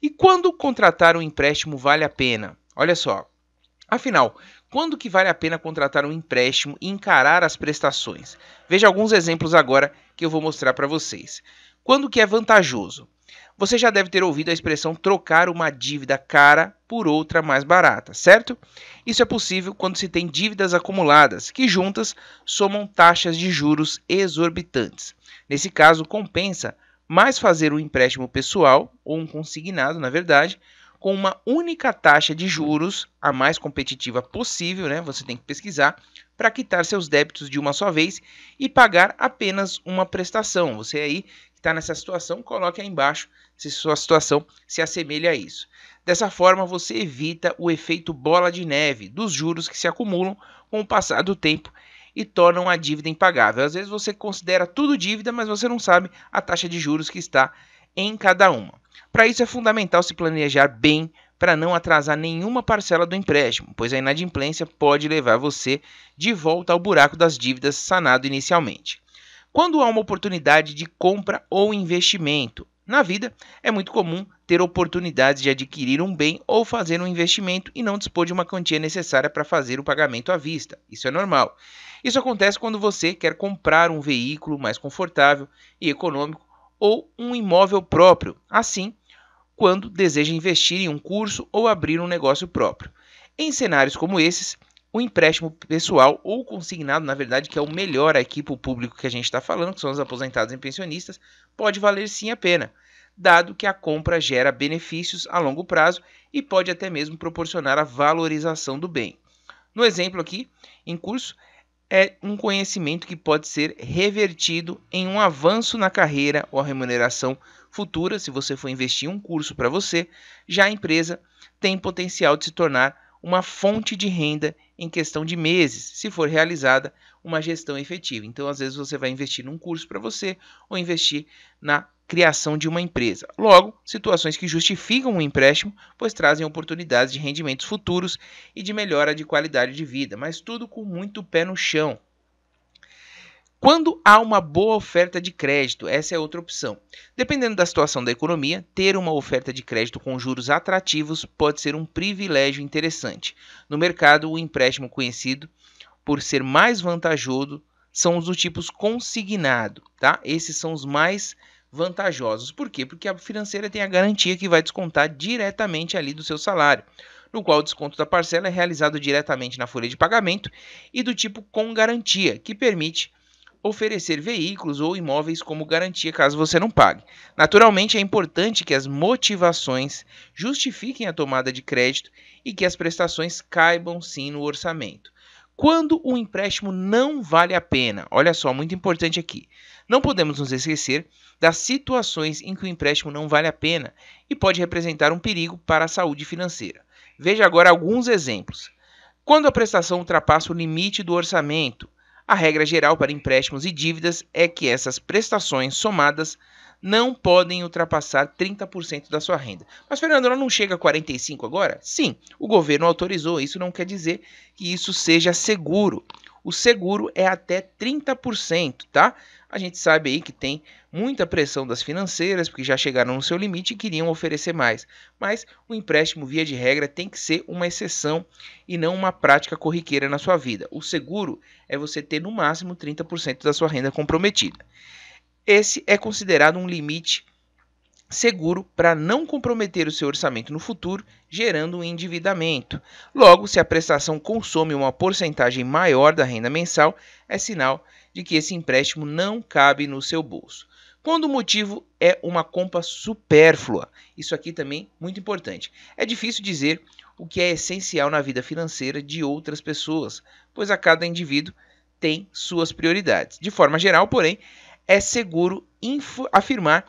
E quando contratar um empréstimo vale a pena? Olha só. Afinal, quando que vale a pena contratar um empréstimo e encarar as prestações? Veja alguns exemplos agora que eu vou mostrar para vocês. Quando que é vantajoso? Você já deve ter ouvido a expressão trocar uma dívida cara por outra mais barata, certo? Isso é possível quando se tem dívidas acumuladas, que juntas somam taxas de juros exorbitantes. Nesse caso, compensa mais fazer um empréstimo pessoal, ou um consignado, na verdade, com uma única taxa de juros, a mais competitiva possível, né? Você tem que pesquisar, para quitar seus débitos de uma só vez e pagar apenas uma prestação. Você aí que está nessa situação, coloque aí embaixo se sua situação se assemelha a isso. Dessa forma, você evita o efeito bola de neve dos juros que se acumulam com o passar do tempo e tornam a dívida impagável. Às vezes você considera tudo dívida, mas você não sabe a taxa de juros que está em cada uma. Para isso é fundamental se planejar bem para não atrasar nenhuma parcela do empréstimo, pois a inadimplência pode levar você de volta ao buraco das dívidas sanado inicialmente. Quando há uma oportunidade de compra ou investimento, na vida, é muito comum ter oportunidades de adquirir um bem ou fazer um investimento e não dispor de uma quantia necessária para fazer o pagamento à vista. Isso é normal. Isso acontece quando você quer comprar um veículo mais confortável e econômico ou um imóvel próprio, assim, quando deseja investir em um curso ou abrir um negócio próprio. Em cenários como esses, o empréstimo pessoal ou consignado, na verdade, que é o melhor aqui para o público que a gente está falando, que são os aposentados e pensionistas, pode valer sim a pena, dado que a compra gera benefícios a longo prazo e pode até mesmo proporcionar a valorização do bem. No exemplo aqui, em curso, é um conhecimento que pode ser revertido em um avanço na carreira ou remuneração futura, se você for investir um curso para você, já a empresa tem potencial de se tornar uma fonte de renda em questão de meses, se for realizada uma gestão efetiva. Então, às vezes, você vai investir num curso para você ou investir na criação de uma empresa. Logo, situações que justificam um empréstimo, pois trazem oportunidades de rendimentos futuros e de melhora de qualidade de vida, mas tudo com muito pé no chão. Quando há uma boa oferta de crédito, essa é outra opção. Dependendo da situação da economia, ter uma oferta de crédito com juros atrativos pode ser um privilégio interessante. No mercado, o empréstimo conhecido por ser mais vantajoso são os do tipo consignado, tá? Esses são os mais vantajosos. Por quê? Porque a financeira tem a garantia que vai descontar diretamente ali do seu salário, no qual o desconto da parcela é realizado diretamente na folha de pagamento e do tipo com garantia, que permite oferecer veículos ou imóveis como garantia caso você não pague. Naturalmente, é importante que as motivações justifiquem a tomada de crédito e que as prestações caibam sim no orçamento. Quando o empréstimo não vale a pena, olha só, muito importante aqui. Não podemos nos esquecer das situações em que o empréstimo não vale a pena e pode representar um perigo para a saúde financeira. Veja agora alguns exemplos. Quando a prestação ultrapassa o limite do orçamento, a regra geral para empréstimos e dívidas é que essas prestações somadas não podem ultrapassar 30% da sua renda. Mas, Fernando, ela não chega a 45% agora? Sim, o governo autorizou. Isso não quer dizer que isso seja seguro o seguro é até 30%, tá? A gente sabe aí que tem muita pressão das financeiras, porque já chegaram no seu limite e queriam oferecer mais. Mas o empréstimo, via de regra, tem que ser uma exceção e não uma prática corriqueira na sua vida. O seguro é você ter no máximo 30% da sua renda comprometida. Esse é considerado um limite seguro para não comprometer o seu orçamento no futuro, gerando um endividamento. Logo, se a prestação consome uma porcentagem maior da renda mensal, é sinal de que esse empréstimo não cabe no seu bolso. Quando o motivo é uma compra supérflua, isso aqui também muito importante. É difícil dizer o que é essencial na vida financeira de outras pessoas, pois a cada indivíduo tem suas prioridades. De forma geral, porém, é seguro afirmar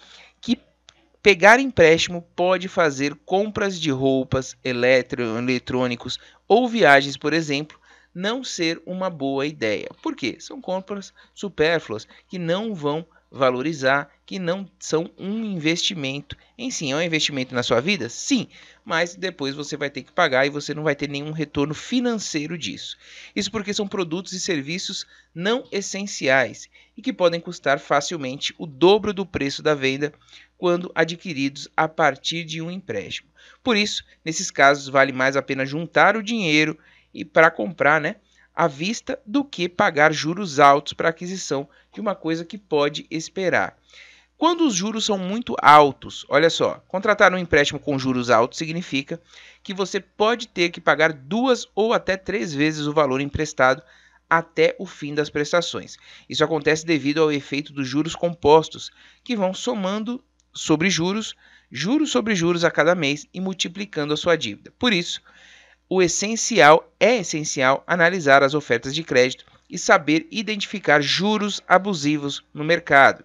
Pegar empréstimo pode fazer compras de roupas, eletro, eletrônicos ou viagens, por exemplo, não ser uma boa ideia. Por quê? São compras supérfluas que não vão valorizar, que não são um investimento. Em si, é um investimento na sua vida? Sim, mas depois você vai ter que pagar e você não vai ter nenhum retorno financeiro disso. Isso porque são produtos e serviços não essenciais e que podem custar facilmente o dobro do preço da venda quando adquiridos a partir de um empréstimo. Por isso, nesses casos, vale mais a pena juntar o dinheiro e para comprar né, à vista do que pagar juros altos para aquisição de uma coisa que pode esperar. Quando os juros são muito altos, olha só, contratar um empréstimo com juros altos significa que você pode ter que pagar duas ou até três vezes o valor emprestado até o fim das prestações. Isso acontece devido ao efeito dos juros compostos, que vão somando sobre juros, juros sobre juros a cada mês e multiplicando a sua dívida. Por isso, o essencial é essencial analisar as ofertas de crédito e saber identificar juros abusivos no mercado.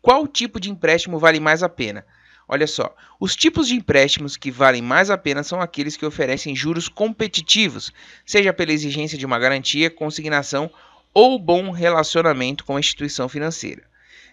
Qual tipo de empréstimo vale mais a pena? Olha só, os tipos de empréstimos que valem mais a pena são aqueles que oferecem juros competitivos, seja pela exigência de uma garantia, consignação ou bom relacionamento com a instituição financeira.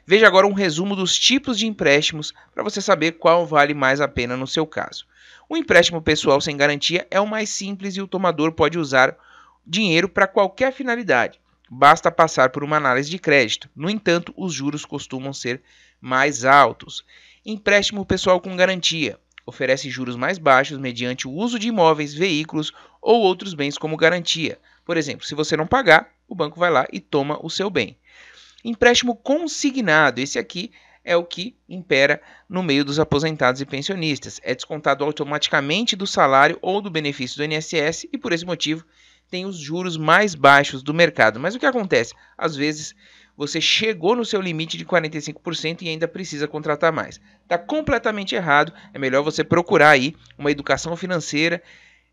Veja agora um resumo dos tipos de empréstimos para você saber qual vale mais a pena no seu caso. O empréstimo pessoal sem garantia é o mais simples e o tomador pode usar dinheiro para qualquer finalidade. Basta passar por uma análise de crédito. No entanto, os juros costumam ser mais altos. Empréstimo pessoal com garantia oferece juros mais baixos mediante o uso de imóveis, veículos ou outros bens como garantia. Por exemplo, se você não pagar, o banco vai lá e toma o seu bem. Empréstimo consignado, esse aqui é o que impera no meio dos aposentados e pensionistas. É descontado automaticamente do salário ou do benefício do INSS e por esse motivo tem os juros mais baixos do mercado. Mas o que acontece? Às vezes você chegou no seu limite de 45% e ainda precisa contratar mais. Está completamente errado. É melhor você procurar aí uma educação financeira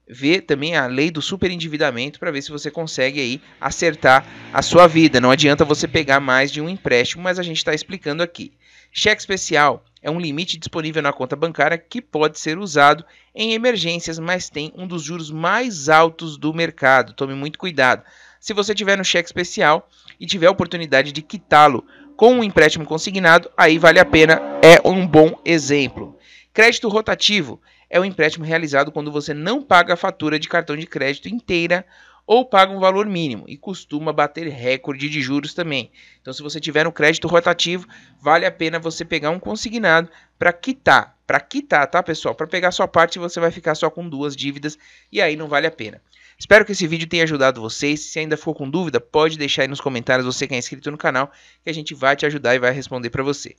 ver também a lei do superendividamento para ver se você consegue aí acertar a sua vida. Não adianta você pegar mais de um empréstimo, mas a gente está explicando aqui. Cheque especial é um limite disponível na conta bancária que pode ser usado em emergências, mas tem um dos juros mais altos do mercado. Tome muito cuidado. Se você tiver no cheque especial e tiver a oportunidade de quitá-lo com um empréstimo consignado, aí vale a pena, é um bom exemplo. Crédito rotativo é um empréstimo realizado quando você não paga a fatura de cartão de crédito inteira ou paga um valor mínimo e costuma bater recorde de juros também. Então, se você tiver um crédito rotativo, vale a pena você pegar um consignado para quitar, para quitar, tá, pessoal? Para pegar sua parte, você vai ficar só com duas dívidas e aí não vale a pena. Espero que esse vídeo tenha ajudado vocês. Se ainda ficou com dúvida, pode deixar aí nos comentários você que é inscrito no canal, que a gente vai te ajudar e vai responder para você.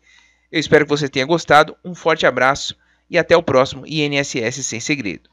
Eu espero que você tenha gostado. Um forte abraço e até o próximo INSS Sem Segredo.